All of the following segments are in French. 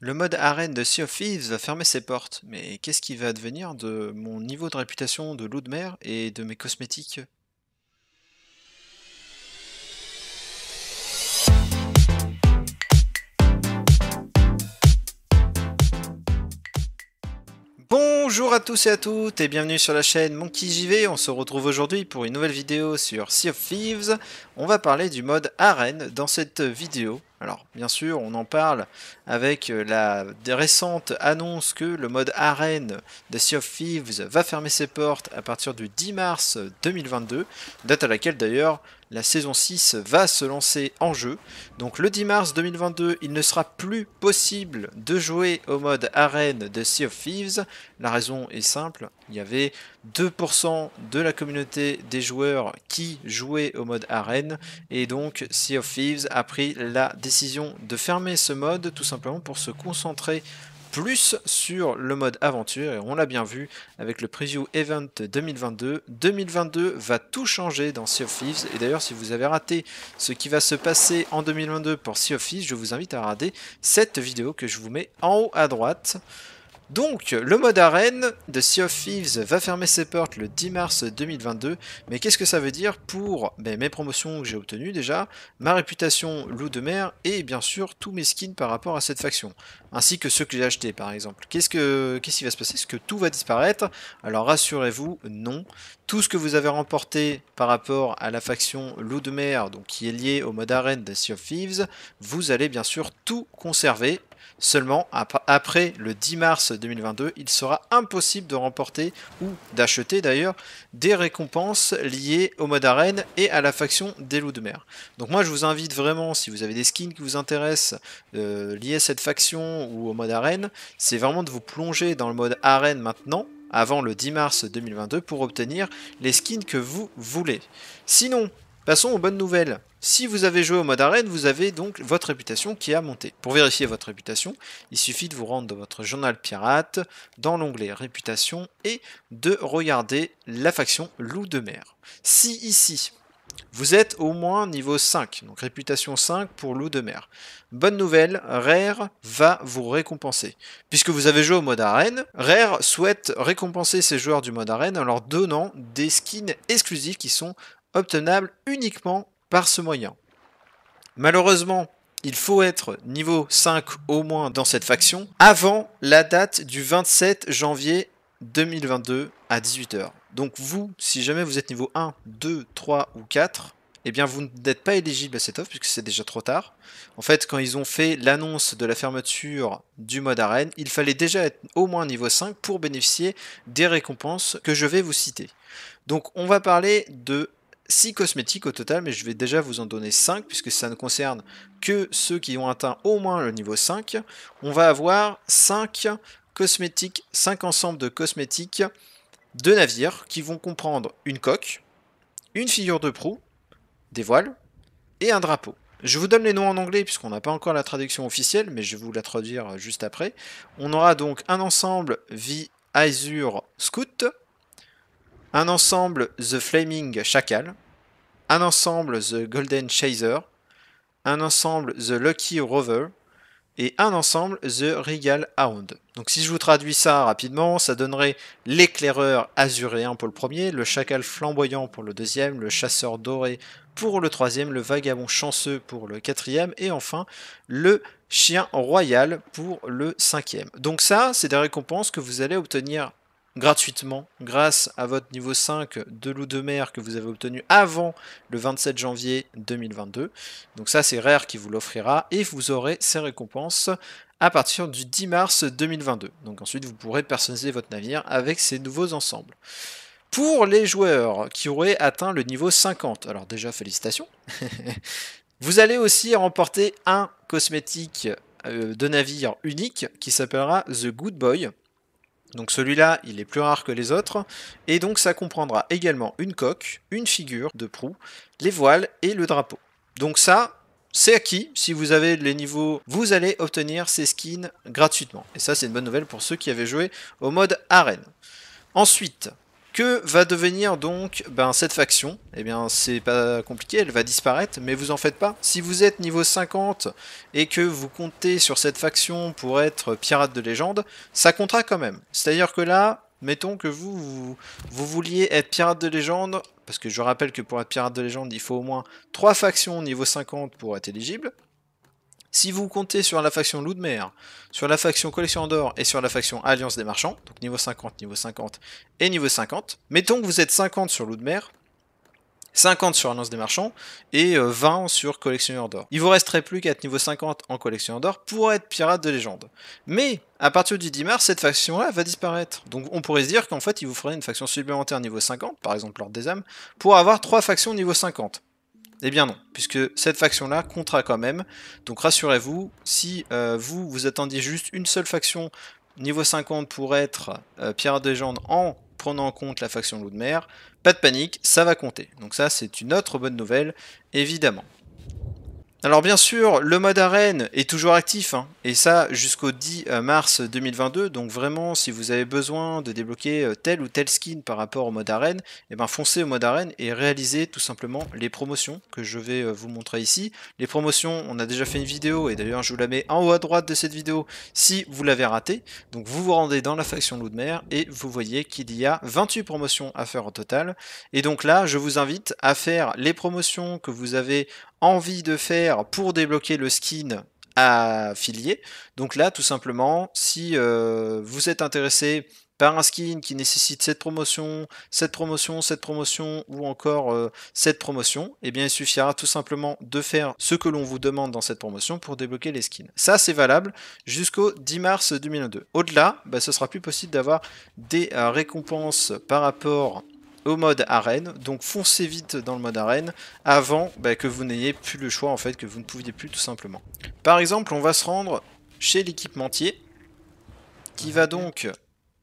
Le mode arène de Sea of Thieves va fermer ses portes, mais qu'est-ce qui va advenir de mon niveau de réputation de loup de mer et de mes cosmétiques Bonjour à tous et à toutes et bienvenue sur la chaîne MonkeyJV, on se retrouve aujourd'hui pour une nouvelle vidéo sur Sea of Thieves. On va parler du mode arène dans cette vidéo. Alors, bien sûr, on en parle avec euh, la récente annonce que le mode arène de Sea of Thieves va fermer ses portes à partir du 10 mars 2022, date à laquelle d'ailleurs la saison 6 va se lancer en jeu. Donc le 10 mars 2022, il ne sera plus possible de jouer au mode arène de Sea of Thieves. La raison est simple, il y avait 2% de la communauté des joueurs qui jouaient au mode arène. Et donc Sea of Thieves a pris la décision de fermer ce mode tout simplement pour se concentrer plus sur le mode aventure et on l'a bien vu avec le preview event 2022. 2022 va tout changer dans Sea of Thieves et d'ailleurs si vous avez raté ce qui va se passer en 2022 pour Sea of Thieves, je vous invite à regarder cette vidéo que je vous mets en haut à droite. Donc, le mode arène de Sea of Thieves va fermer ses portes le 10 mars 2022, mais qu'est-ce que ça veut dire pour ben, mes promotions que j'ai obtenues déjà, ma réputation loup de mer et bien sûr tous mes skins par rapport à cette faction, ainsi que ceux que j'ai achetés par exemple. Qu'est-ce, que, qui va se passer Est-ce que tout va disparaître Alors rassurez-vous, non. Tout ce que vous avez remporté par rapport à la faction loup de mer, donc qui est liée au mode arène de Sea of Thieves, vous allez bien sûr tout conserver Seulement, après le 10 mars 2022, il sera impossible de remporter, ou d'acheter d'ailleurs, des récompenses liées au mode arène et à la faction des loups de mer. Donc moi je vous invite vraiment, si vous avez des skins qui vous intéressent, euh, liés à cette faction ou au mode arène, c'est vraiment de vous plonger dans le mode arène maintenant, avant le 10 mars 2022 pour obtenir les skins que vous voulez. Sinon, Passons aux bonnes nouvelles. Si vous avez joué au mode arène, vous avez donc votre réputation qui a monté. Pour vérifier votre réputation, il suffit de vous rendre dans votre journal pirate, dans l'onglet réputation, et de regarder la faction loup de mer. Si ici, vous êtes au moins niveau 5, donc réputation 5 pour loup de mer. Bonne nouvelle, Rare va vous récompenser. Puisque vous avez joué au mode arène, Rare souhaite récompenser ses joueurs du mode arène en leur donnant des skins exclusifs qui sont obtenable uniquement par ce moyen. Malheureusement, il faut être niveau 5 au moins dans cette faction avant la date du 27 janvier 2022 à 18h. Donc vous, si jamais vous êtes niveau 1, 2, 3 ou 4, eh bien vous n'êtes pas éligible à cette offre puisque c'est déjà trop tard. En fait, quand ils ont fait l'annonce de la fermeture du mode arène, il fallait déjà être au moins niveau 5 pour bénéficier des récompenses que je vais vous citer. Donc on va parler de 6 cosmétiques au total, mais je vais déjà vous en donner 5, puisque ça ne concerne que ceux qui ont atteint au moins le niveau 5. On va avoir 5 cosmétiques, cinq ensembles de cosmétiques de navires, qui vont comprendre une coque, une figure de proue, des voiles et un drapeau. Je vous donne les noms en anglais puisqu'on n'a pas encore la traduction officielle, mais je vais vous la traduire juste après. On aura donc un ensemble vie Azure Scout, un ensemble The Flaming Chacal, un ensemble The Golden Chaser, un ensemble The Lucky Rover et un ensemble The Regal Hound. Donc si je vous traduis ça rapidement, ça donnerait l'éclaireur azuréen pour le premier, le chacal flamboyant pour le deuxième, le chasseur doré pour le troisième, le vagabond chanceux pour le quatrième et enfin le chien royal pour le cinquième. Donc ça, c'est des récompenses que vous allez obtenir gratuitement grâce à votre niveau 5 de loup de mer que vous avez obtenu avant le 27 janvier 2022. Donc ça c'est Rare qui vous l'offrira et vous aurez ces récompenses à partir du 10 mars 2022. Donc ensuite vous pourrez personnaliser votre navire avec ces nouveaux ensembles. Pour les joueurs qui auraient atteint le niveau 50, alors déjà félicitations, vous allez aussi remporter un cosmétique euh, de navire unique qui s'appellera The Good Boy. Donc celui-là, il est plus rare que les autres, et donc ça comprendra également une coque, une figure de proue, les voiles et le drapeau. Donc ça, c'est acquis, si vous avez les niveaux, vous allez obtenir ces skins gratuitement. Et ça, c'est une bonne nouvelle pour ceux qui avaient joué au mode arène. Ensuite, que va devenir donc ben, cette faction Eh bien, c'est pas compliqué, elle va disparaître, mais vous en faites pas. Si vous êtes niveau 50 et que vous comptez sur cette faction pour être pirate de légende, ça comptera quand même. C'est-à-dire que là, mettons que vous, vous, vous, vouliez être pirate de légende, parce que je rappelle que pour être pirate de légende, il faut au moins 3 factions niveau 50 pour être éligible. Si vous comptez sur la faction Loup de Mer, sur la faction Collection d'Or et sur la faction Alliance des Marchands, donc niveau 50, niveau 50 et niveau 50, mettons que vous êtes 50 sur Loup de Mer, 50 sur Alliance des Marchands et 20 euh, sur Collectionneur d'Or. Il vous resterait plus qu'à être niveau 50 en Collectionneur d'Or pour être pirate de légende. Mais à partir du 10 mars, cette faction-là va disparaître. Donc on pourrait se dire qu'en fait, il vous faudrait une faction supplémentaire niveau 50, par exemple l'Ordre des âmes, pour avoir 3 factions niveau 50. Eh bien non, puisque cette faction-là comptera quand même. Donc rassurez-vous, si euh, vous vous attendiez juste une seule faction niveau 50 pour être euh, Pierre de légende en prenant en compte la faction loup de mer, pas de panique, ça va compter. Donc ça c'est une autre bonne nouvelle, évidemment. Alors bien sûr, le mode arène est toujours actif, hein. et ça jusqu'au 10 euh, mars 2022, donc vraiment si vous avez besoin de débloquer euh, tel ou tel skin par rapport au mode arène, et eh ben foncez au mode arène et réalisez tout simplement les promotions que je vais euh, vous montrer ici. Les promotions, on a déjà fait une vidéo, et d'ailleurs je vous la mets en haut à droite de cette vidéo si vous l'avez ratée. Donc vous vous rendez dans la faction loup de mer, et vous voyez qu'il y a 28 promotions à faire au total. Et donc là, je vous invite à faire les promotions que vous avez envie de faire pour débloquer le skin affilié. Donc là, tout simplement, si euh, vous êtes intéressé par un skin qui nécessite cette promotion, cette promotion, cette promotion ou encore euh, cette promotion, eh bien il suffira tout simplement de faire ce que l'on vous demande dans cette promotion pour débloquer les skins. Ça c'est valable jusqu'au 10 mars 2002. Au-delà, ce bah, ce sera plus possible d'avoir des euh, récompenses par rapport au mode arène. Donc foncez vite dans le mode arène avant bah, que vous n'ayez plus le choix en fait, que vous ne pouviez plus tout simplement. Par exemple, on va se rendre chez l'équipementier qui va donc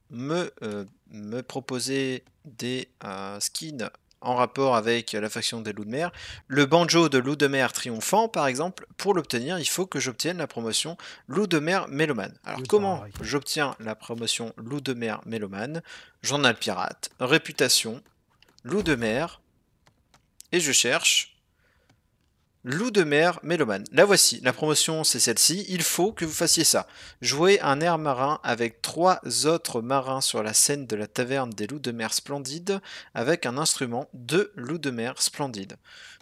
me, euh, me proposer des euh, skins en rapport avec la faction des loups de mer. Le banjo de loup de mer triomphant, par exemple, pour l'obtenir, il faut que j'obtienne la promotion loup de mer mélomane. Alors comment j'obtiens la promotion loup de mer mélomane Journal pirate, réputation, loup de mer, et je cherche loup de mer mélomane. La voici, la promotion c'est celle-ci, il faut que vous fassiez ça. Jouer un air marin avec trois autres marins sur la scène de la taverne des loups de mer splendides avec un instrument de loup de mer splendide.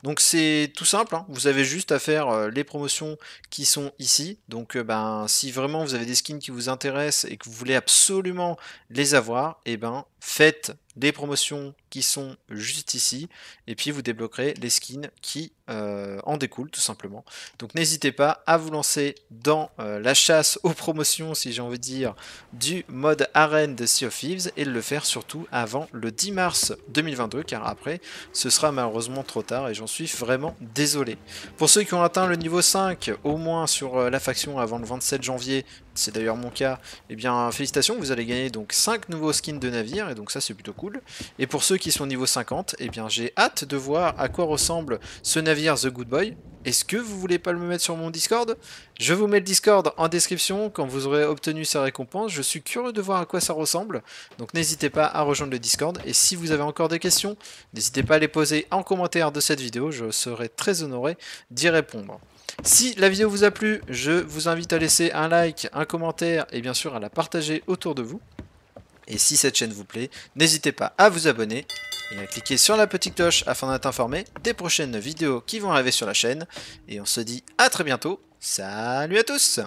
Donc c'est tout simple, hein. vous avez juste à faire euh, les promotions qui sont ici. Donc euh, ben, si vraiment vous avez des skins qui vous intéressent et que vous voulez absolument les avoir, et eh ben faites les promotions qui sont juste ici, et puis vous débloquerez les skins qui euh, en découlent tout simplement. Donc n'hésitez pas à vous lancer dans euh, la chasse aux promotions, si j'ai envie de dire, du mode arène de Sea of Thieves, et de le faire surtout avant le 10 mars 2022, car après ce sera malheureusement trop tard, et j'en suis vraiment désolé. Pour ceux qui ont atteint le niveau 5, au moins sur euh, la faction avant le 27 janvier, c'est d'ailleurs mon cas, et eh bien félicitations, vous allez gagner donc 5 nouveaux skins de navire, donc ça c'est plutôt cool. Et pour ceux qui sont niveau 50, eh bien j'ai hâte de voir à quoi ressemble ce navire The Good Boy. Est-ce que vous voulez pas le mettre sur mon Discord Je vous mets le Discord en description quand vous aurez obtenu sa récompense. Je suis curieux de voir à quoi ça ressemble. Donc n'hésitez pas à rejoindre le Discord. Et si vous avez encore des questions, n'hésitez pas à les poser en commentaire de cette vidéo. Je serai très honoré d'y répondre. Si la vidéo vous a plu, je vous invite à laisser un like, un commentaire et bien sûr à la partager autour de vous. Et si cette chaîne vous plaît, n'hésitez pas à vous abonner et à cliquer sur la petite cloche afin d'être informé des prochaines vidéos qui vont arriver sur la chaîne. Et on se dit à très bientôt. Salut à tous